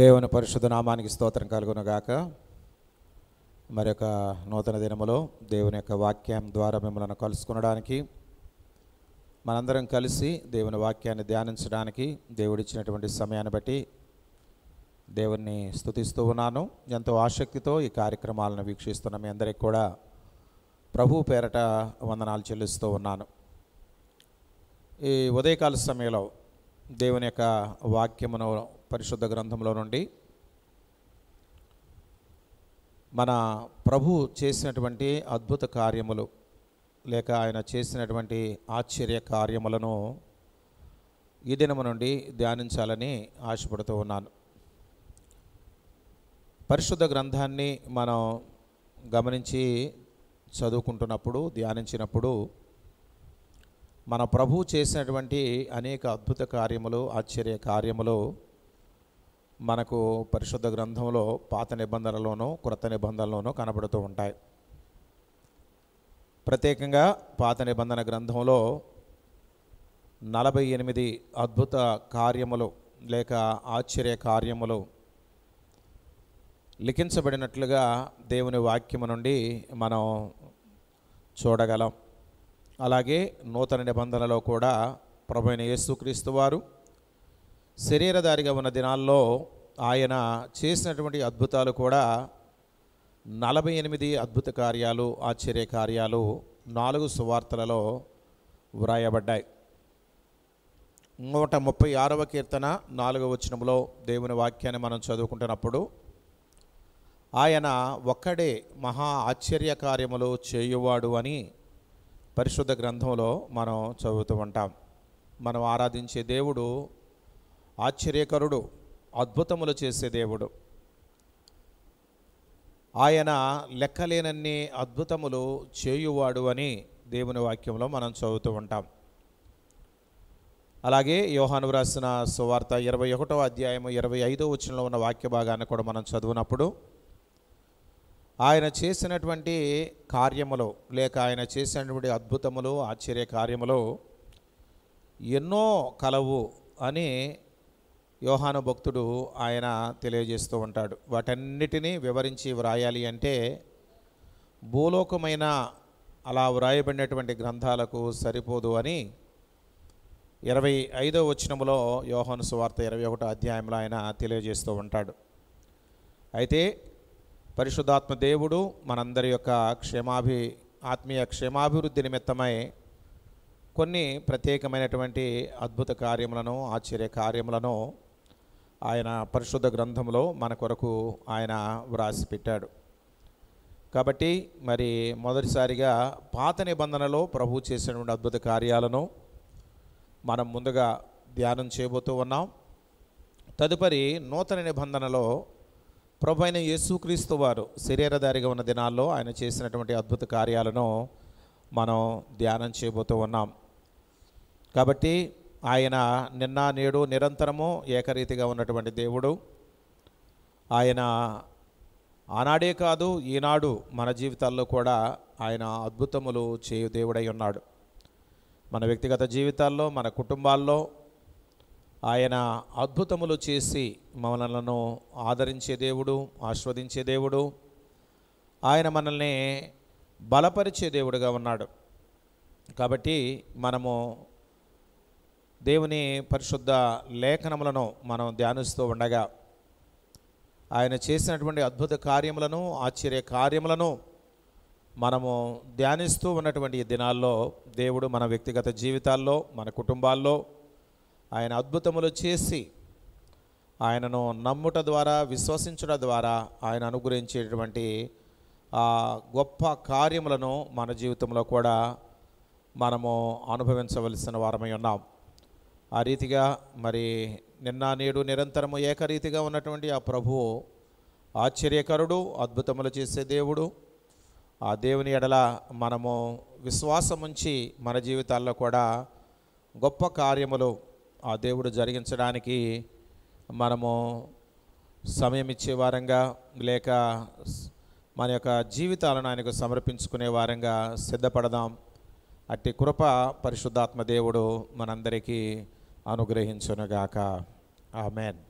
దేవుని పరిశుద్ధ నామానికి స్తోత్రం కలుగునగాక మరి యొక్క నూతన దినములో దేవుని యొక్క వాక్యం ద్వారా మిమ్మల్ని కలుసుకునడానికి మనందరం కలిసి దేవుని వాక్యాన్ని ధ్యానించడానికి దేవుడిచ్చినటువంటి సమయాన్ని బట్టి దేవుణ్ణి స్థుతిస్తూ ఉన్నాను ఎంతో ఆసక్తితో ఈ కార్యక్రమాలను వీక్షిస్తున్న మీ అందరికీ కూడా ప్రభు పేరట వందనాలు చెల్లిస్తూ ఉన్నాను ఈ ఉదయకాల సమయంలో దేవుని యొక్క వాక్యమును పరిశుద్ధ గ్రంథంలో నుండి మన ప్రభు చేసినటువంటి అద్భుత కార్యములు లేక ఆయన చేసినటువంటి ఆశ్చర్య కార్యములను ఈ దినము నుండి ధ్యానించాలని ఆశపడుతూ ఉన్నాను పరిశుద్ధ గ్రంథాన్ని మనం గమనించి చదువుకుంటున్నప్పుడు ధ్యానించినప్పుడు మన ప్రభు చేసినటువంటి అనేక అద్భుత కార్యములు ఆశ్చర్య కార్యములు మనకు పరిశుద్ధ గ్రంథంలో పాత నిబంధనలోనూ క్రొత్త నిబంధనలోనూ కనబడుతూ ఉంటాయి ప్రత్యేకంగా పాత నిబంధన గ్రంథంలో నలభై ఎనిమిది అద్భుత కార్యములు లేక ఆశ్చర్య కార్యములు లిఖించబడినట్లుగా దేవుని వాక్యము నుండి మనం చూడగలం అలాగే నూతన నిబంధనలో కూడా ప్రభుణ యేసుక్రీస్తు వారు శరీరధారిగా ఉన్న దినాల్లో ఆయన చేసినటువంటి అద్భుతాలు కూడా నలభై ఎనిమిది అద్భుత కార్యాలు ఆశ్చర్య కార్యాలు నాలుగు సువార్తలలో వ్రాయబడ్డాయి నూట ముప్పై ఆరవ కీర్తన నాలుగవ వచనంలో దేవుని వాక్యాన్ని మనం చదువుకుంటున్నప్పుడు ఆయన ఒక్కడే మహా ఆశ్చర్య కార్యములు చేయువాడు అని పరిశుద్ధ గ్రంథంలో మనం చదువుతూ ఉంటాం మనం ఆరాధించే దేవుడు ఆశ్చర్యకరుడు అద్భుతములు చేసే దేవుడు ఆయన లెక్కలేనన్ని అద్భుతములు చేయువాడు అని దేవుని వాక్యంలో మనం చదువుతూ ఉంటాం అలాగే యోహాను రాసిన సువార్త ఇరవై ఒకటో అధ్యాయము ఇరవై ఐదో వచ్చినలో ఉన్న వాక్య భాగాన్ని కూడా మనం చదివినప్పుడు ఆయన చేసినటువంటి కార్యములు లేక ఆయన చేసినటువంటి అద్భుతములు ఆశ్చర్య కార్యములు ఎన్నో కలవు అని యోహాను భక్తుడు ఆయన తెలియజేస్తూ ఉంటాడు వాటన్నిటినీ వివరించి వ్రాయాలి అంటే భూలోకమైన అలా వ్రాయబడినటువంటి గ్రంథాలకు సరిపోదు అని ఇరవై ఐదో వచనములో యోహాను సువార్త ఇరవై ఒకటో అధ్యాయంలో ఆయన తెలియజేస్తూ ఉంటాడు అయితే పరిశుద్ధాత్మ దేవుడు మనందరి యొక్క క్షేమాభి ఆత్మీయ క్షేమాభివృద్ధి నిమిత్తమై కొన్ని ప్రత్యేకమైనటువంటి అద్భుత కార్యములను ఆశ్చర్య కార్యములను ఆయన పరిశుద్ధ గ్రంథంలో మన కొరకు ఆయన వ్రాసి పెట్టాడు కాబట్టి మరి మొదటిసారిగా పాత నిబంధనలో ప్రభు చేసినటువంటి అద్భుత కార్యాలను మనం ముందుగా ధ్యానం చేయబోతూ ఉన్నాం తదుపరి నూతన నిబంధనలో ప్రభు అయిన యేసుక్రీస్తు వారు శరీరధారిగా ఉన్న దినాల్లో ఆయన చేసినటువంటి అద్భుత కార్యాలను మనం ధ్యానం చేయబోతూ ఉన్నాం కాబట్టి ఆయన నిన్న నేడు నిరంతరము ఏకరీతిగా ఉన్నటువంటి దేవుడు ఆయన ఆనాడే కాదు ఈనాడు మన జీవితాల్లో కూడా ఆయన అద్భుతములు చేయు దేవుడై ఉన్నాడు మన వ్యక్తిగత జీవితాల్లో మన కుటుంబాల్లో ఆయన అద్భుతములు చేసి మనలను ఆదరించే దేవుడు ఆస్వాదించే దేవుడు ఆయన మనల్ని బలపరిచే దేవుడుగా ఉన్నాడు కాబట్టి మనము దేవుని పరిశుద్ధ లేఖనములను మనం ధ్యానిస్తూ ఉండగా ఆయన చేసినటువంటి అద్భుత కార్యములను ఆశ్చర్య కార్యములను మనము ధ్యానిస్తూ ఉన్నటువంటి దినాల్లో దేవుడు మన వ్యక్తిగత జీవితాల్లో మన కుటుంబాల్లో ఆయన అద్భుతములు చేసి ఆయనను నమ్ముట ద్వారా విశ్వసించుట ద్వారా ఆయన అనుగ్రహించేటువంటి ఆ గొప్ప కార్యములను మన జీవితంలో కూడా మనము అనుభవించవలసిన వారమై ఉన్నాం ఆ రీతిగా మరి నిన్న నేడు నిరంతరము ఏకరీతిగా ఉన్నటువంటి ఆ ప్రభువు ఆశ్చర్యకరుడు అద్భుతములు చేసే దేవుడు ఆ దేవుని ఎడల మనము విశ్వాసముంచి మన జీవితాల్లో కూడా గొప్ప కార్యములు ఆ దేవుడు జరిగించడానికి మనము సమయం ఇచ్చే వారంగా లేక మన యొక్క జీవితాలను ఆయనకు సమర్పించుకునే వారంగా సిద్ధపడదాం అట్టి కృప పరిశుద్ధాత్మ దేవుడు మనందరికీ అనుగ్రహించునుగాక ఆమెన్